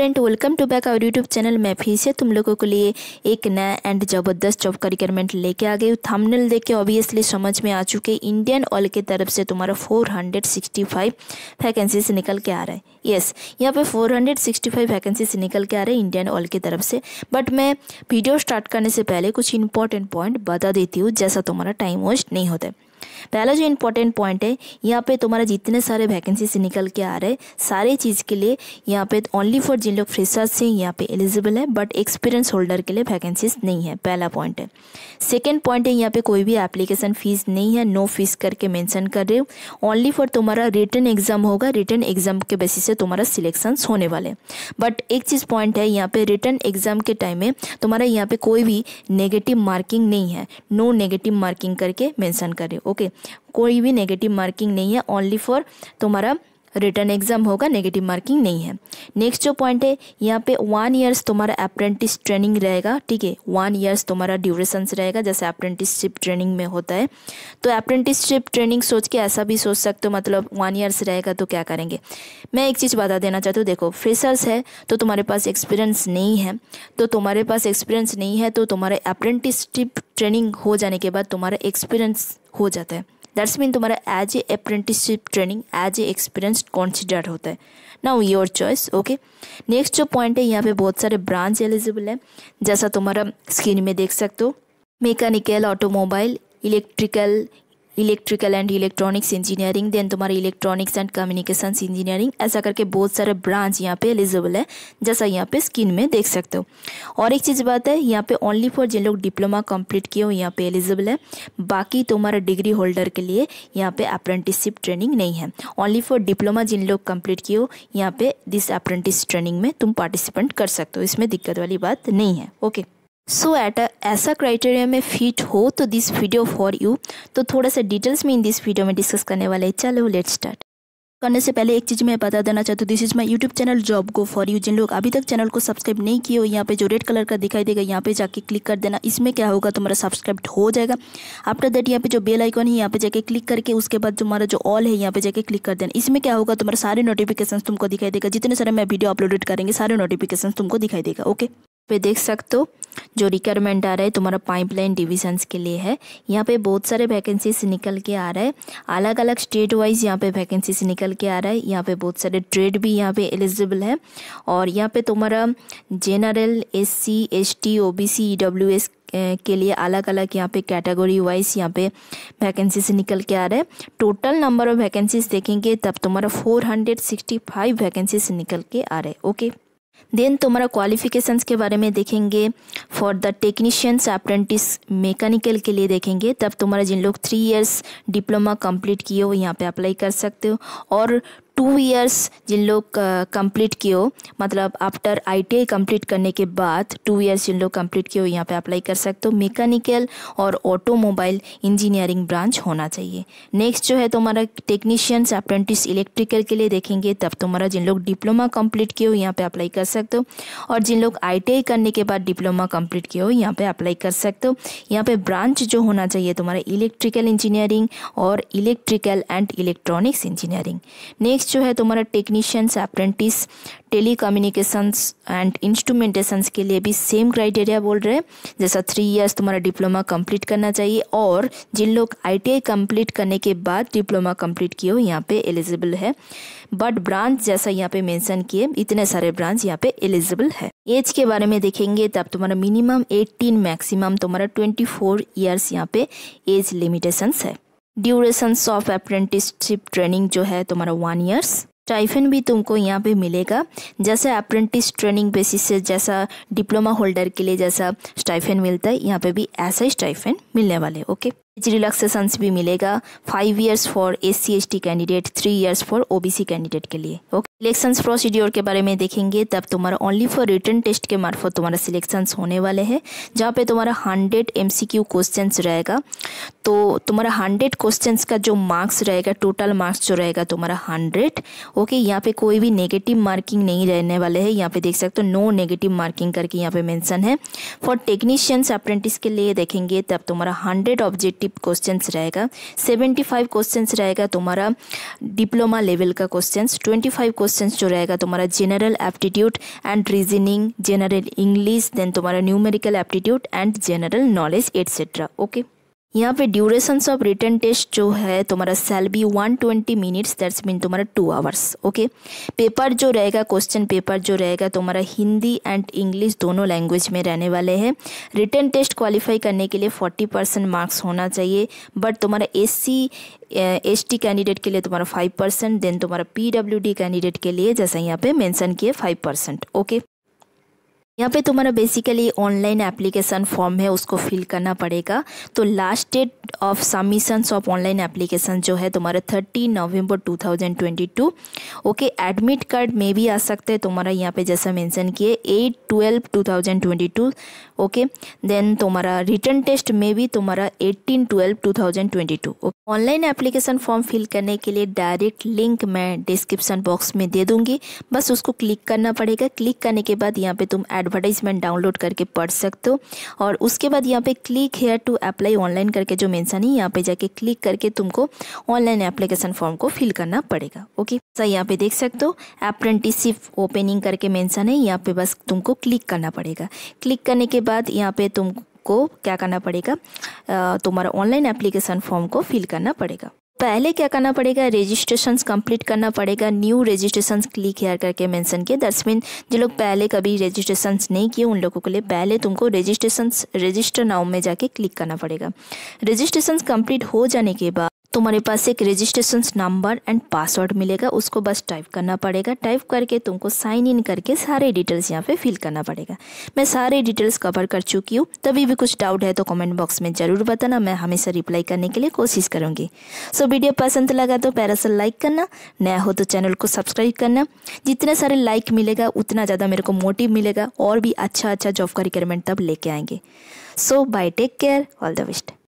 Friend welcome to back our YouTube channel मैं फिर से तुम लोगों के लिए एक नया एंड ज़बरदस्त जॉब का रिक्वायरमेंट लेके आ गई थंबनेल देख के ऑब्वियसली समझ में आ चुके इंडियन ऑयल की तरफ से तुम्हारा 465 वैकेंसीज निकल के आ रहा है यस यहाँ पे 465 वैकेंसीज निकल के आ रहे हैं इंडियन ऑयल की तरफ से बट मैं वीडियो स्टार्ट करने से पहले कुछ इंपॉर्टेंट पॉइंट बता देती हूँ जैसा तुम्हारा टाइम वेस्ट नहीं होता है पहला जो इम्पोर्टेंट पॉइंट है यहाँ पे तुम्हारा जितने सारे वैकेंसी निकल के आ रहे सारे चीज़ के लिए यहाँ पे ओनली फॉर जिन लोग फ्रेशर्स हैं यहाँ पे एलिजिबल है बट एक्सपीरियंस होल्डर के लिए वैकेंसीज नहीं है पहला पॉइंट है सेकेंड पॉइंट है यहाँ पे कोई भी एप्लीकेशन फ़ीस नहीं है नो फीस करके मैंसन कर रहे हो ओनली फॉर तुम्हारा रिटर्न एग्जाम होगा रिटर्न एग्जाम के बेसिस से तुम्हारा सिलेक्शन होने वाले बट एक चीज़ पॉइंट है यहाँ पे रिटर्न एग्जाम के टाइम में तुम्हारा यहाँ पे कोई भी नेगेटिव मार्किंग नहीं है नो नेगेटिव मार्किंग करके मेंशन हो ओके कोई भी नेगेटिव मार्किंग नहीं है ओनली फॉर तुम्हारा रिटर्न एग्ज़ाम होगा नेगेटिव मार्किंग नहीं है नेक्स्ट जो पॉइंट है यहाँ पे वन ईयर्स तुम्हारा अप्रेंटिस ट्रेनिंग रहेगा ठीक है वन ईयर्स तुम्हारा ड्यूरेशंस रहेगा जैसे अप्रेंटिसशिप ट्रेनिंग में होता है तो अप्रेंटिसशिप ट्रेनिंग सोच के ऐसा भी सोच सकते हो मतलब वन ईयर्स रहेगा तो क्या करेंगे मैं एक चीज़ बता देना चाहती हूँ देखो फ्रेशर्स है तो तुम्हारे पास एक्सपीरियंस नहीं है तो तुम्हारे पास एक्सपीरियंस नहीं है तो तुम्हारे अप्रेंटिसशिप ट्रेनिंग हो जाने के बाद तुम्हारा एक्सपीरियंस हो जाता है दैट्स मीन तुम्हारा as a apprenticeship training as a experience consider होता है now your choice okay next जो पॉइंट है यहाँ पे बहुत सारे ब्रांच एलिजिबल है जैसा तुम्हारा स्क्रीन में देख सकते हो mechanical automobile electrical electrical and electronics engineering then तुम्हारे इलेक्ट्रॉनिक्स एंड कम्युनिकेशन इंजीनियरिंग ऐसा करके बहुत सारे ब्रांच यहाँ पे एलिजिबल है जैसा यहाँ पे स्क्रीन में देख सकते हो और एक चीज़ बात है यहाँ पे ओनली फॉर जिन लोग डिप्लोमा कंप्लीट किए हो यहाँ पे एलिजिबल है बाकी तुम्हारा डिग्री होल्डर के लिए यहाँ पे अप्रेंटिसशिप ट्रेनिंग नहीं है ओनली फॉर डिप्लोमा जिन लोग कंप्लीट किए हो यहाँ पे दिस अप्रेंटिस ट्रेनिंग में तुम पार्टिसिपेंट कर सकते हो इसमें दिक्कत वाली बात नहीं है ओके okay. सो एट ऐसा क्राइटेरिया में फिट हो तो दिस वीडियो फॉर यू तो थोड़ा सा डिटेल्स में इन दिस वीडियो में डिस्कस करने वाले हैं चलो लेट स्टार्ट करने से पहले एक चीज़ मैं बता देना चाहती हूँ this is my YouTube channel job go for you जिन लोग अभी तक चैनल को सब्सक्राइब नहीं किए हो यहाँ पे जो रेड कलर का दिखाई देगा यहाँ पे जाके क्लिक कर देना इसमें क्या होगा तुम्हारा सब्सक्राइब हो जाएगा आफ्टर दैट यहाँ पे जो बेल आइकॉन है यहाँ पे जाके क्लिक करके उसके बाद तुम्हारा जो ऑल है यहाँ पे जाके क्लिक कर देना इसमें क्या होगा तुम्हारा सारे नोटिफिकेशन तुमको दिखाई देगा जितने सारे मैं वीडियो अपलोडेड करेंगे सारे नोटिफिकेशन तुमको दिखाई देगा ओके पे देख सकते हो जो रिक्वायरमेंट आ रहा है तुम्हारा पाइपलाइन डिविजन्स के लिए है यहाँ पे बहुत सारे वैकेंसीज निकल के आ रहा है अलग अलग स्टेट वाइज यहाँ पे वैकेंसीज निकल के आ रहा है यहाँ पे बहुत सारे ट्रेड भी यहाँ पे एलिजिबल है और यहाँ पे तुम्हारा general S C S T O B C E W S के लिए अलग अलग यहाँ पे कैटेगरी वाइज यहाँ पे वैकेंसीज निकल के आ रहा है टोटल नंबर ऑफ वैकेंसीज देखेंगे तब तुम्हारा 465 वैकेंसीज निकल के आ रहे हैं ओके देन तुम्हारा क्वालिफिकेशंस के बारे में देखेंगे for the technicians apprentice mechanical के लिए देखेंगे तब तुम्हारा जिन लोग थ्री इयर्स डिप्लोमा कंप्लीट किए हो यहाँ पे अप्लाई कर सकते हो और टू ईयर्स जिन लोग कंप्लीट किए हो मतलब आफ्टर आईटीआई कंप्लीट करने के बाद टू ईयर्स जिन लोग कंप्लीट किए हो यहाँ पे अप्लाई कर सकते हो मैकेनिकल और ऑटोमोबाइल इंजीनियरिंग ब्रांच होना चाहिए नेक्स्ट जो है तुम्हारा टेक्नीशियंस अप्रेंटिस इलेक्ट्रिकल के लिए देखेंगे तब तुम्हारा जिन लोग डिप्लोमा कम्प्लीट किए हो यहाँ पर अप्लाई कर सकते हो और जिन लोग आई करने के बाद डिप्लोमा कम्प्लीट किए हो यहाँ पर अप्लाई कर सकते हो यहाँ पर ब्रांच जो होना चाहिए तुम्हारा इलेक्ट्रिकल इंजीनियरिंग और electrical and electronics engineering next जो है तुम्हारा technicians apprentice telecommunications and instrumentations के लिए भी सेम क्राइटेरिया बोल रहे हैं जैसा थ्री इयर्स तुम्हारा डिप्लोमा कंप्लीट करना चाहिए और जिन लोग आईटीआई कंप्लीट करने के बाद डिप्लोमा कंप्लीट किए हो यहाँ पे एलिजिबल है बट ब्रांच जैसा यहाँ पे मेंशन किए इतने सारे ब्रांच यहाँ पे एलिजिबल है एज के बारे में देखेंगे तब तुम्हारा मिनिमम एटीन मैक्सिमम तुम्हारा फोर ईयर्स यहाँ पे एज लिमिटेशंस है ड्यूरेशन ऑफ अप्रेंटिसशिप ट्रेनिंग जो है तुम्हारा वन ईयर्स स्टाइफन भी तुमको यहाँ पे मिलेगा जैसे अप्रेंटिस ट्रेनिंग बेसिस से जैसा डिप्लोमा होल्डर के लिए जैसा स्टाइफन मिलता है यहाँ पे भी ऐसा ही स्टाइफन मिलने वाले ओके एज भी मिलेगा five years for S C candidate three years for OBC candidate के लिए ओके सिलेक्शन प्रोसीड्योर के बारे में देखेंगे तब तुम्हारा ओनली फॉर रिटर्न टेस्ट के मार्फत तुम्हारा सिलेक्शन होने वाले हैं जहाँ पे तुम्हारा hundred M C Q question रहेगा तो तुम्हारा हंड्रेड क्वेश्चन का जो मार्क्स रहेगा टोटल मार्क्स जो रहेगा तुम्हारा हंड्रेड ओके यहाँ पे कोई भी नेगेटिव मार्किंग नहीं रहने वाले है यहाँ पे देख सकते हो नो नेगेटिव मार्किंग करके यहाँ पे मैंशन है फॉर टेक्नीशियंस अप्रेंटिस के लिए देखेंगे तब तुम्हारा हंड्रेड ऑब्जेक्टिव क्वेश्चंस रहेगा 75 क्वेश्चंस रहेगा तुम्हारा डिप्लोमा लेवल का क्वेश्चंस 25 क्वेश्चंस जो रहेगा तुम्हारा general aptitude and reasoning general English then तुम्हारा numerical aptitude and general knowledge etcetera okay यहाँ पे ड्यूरेशंस ऑफ रिटर्न टेस्ट जो है तुम्हारा shall be one twenty minutes that's mean तुम्हारा टू आवर्स ओके पेपर जो रहेगा क्वेश्चन पेपर जो रहेगा तुम्हारा हिंदी एंड इंग्लिश दोनों लैंग्वेज में रहने वाले हैं रिटर्न टेस्ट क्वालिफाई करने के लिए फोर्टी परसेंट मार्क्स होना चाहिए बट तुम्हारा S C S T candidate के लिए तुम्हारा फाइव परसेंट देन तुम्हारा पी डब्ल्यू डी कैंडिडेट के लिए जैसा यहाँ पे मैंसन किए फाइव परसेंट ओके यहाँ पे तुम्हारा बेसिकली ऑनलाइन एप्लीकेशन फॉर्म है उसको फिल करना पड़ेगा तो last date of submissions of online application जो है तुम्हारा thirty November 2022 okay admit card में भी आ सकते हैं तुम्हारा यहाँ पे जैसा मेंशन किए eight twelve two okay then तुम्हारा रिटर्न टेस्ट में भी तुम्हारा eighteen twelve two online application form fill करने के लिए डायरेक्ट लिंक मैं डिस्क्रिप्शन बॉक्स में दे दूंगी बस उसको क्लिक करना पड़ेगा क्लिक करने के बाद यहाँ पे तुम एडवर्टाइजमेंट डाउनलोड करके पढ़ सकते हो और उसके बाद यहाँ पे click here to apply online करके जो मेंशन है यहाँ पे जाके क्लिक करके तुमको ऑनलाइन एप्लीकेशन फॉर्म को फिल करना पड़ेगा ओके सर यहाँ पे देख सकते हो अप्रेंटिसिप ओपनिंग करके मेंशन है यहाँ पे बस तुमको क्लिक करना पड़ेगा क्लिक करने के बाद यहाँ पे तुमको क्या करना पड़ेगा तुम्हारा ऑनलाइन एप्लीकेशन फॉर्म को फिल करना पड़ेगा पहले क्या करना पड़ेगा रजिस्ट्रेशन कंप्लीट करना पड़ेगा न्यू रजिस्ट्रेशन क्लिक हेयर करके मेंशन किए दस मीन जो लोग पहले कभी रजिस्ट्रेशन नहीं किए उन लोगों के लिए पहले तुमको रजिस्ट्रेशन रजिस्टर नाउ में जाके क्लिक करना पड़ेगा रजिस्ट्रेशन कंप्लीट हो जाने के बाद तुम्हारे पास एक रजिस्ट्रेशन नंबर एंड पासवर्ड मिलेगा उसको बस टाइप करना पड़ेगा टाइप करके तुमको साइन इन करके सारे डिटेल्स यहाँ पे फिल करना पड़ेगा मैं सारे डिटेल्स कवर कर चुकी हूँ तभी भी कुछ डाउट है तो कमेंट बॉक्स में ज़रूर बताना मैं हमेशा रिप्लाई करने के लिए कोशिश करूँगी सो वीडियो पसंद लगा तो पैरासल लाइक करना नया हो तो चैनल को सब्सक्राइब करना जितने सारे लाइक मिलेगा उतना ज़्यादा मेरे को मोटिव मिलेगा और भी अच्छा अच्छा जॉब का रिक्वायरमेंट तब लेके आएंगे so bye take care all the best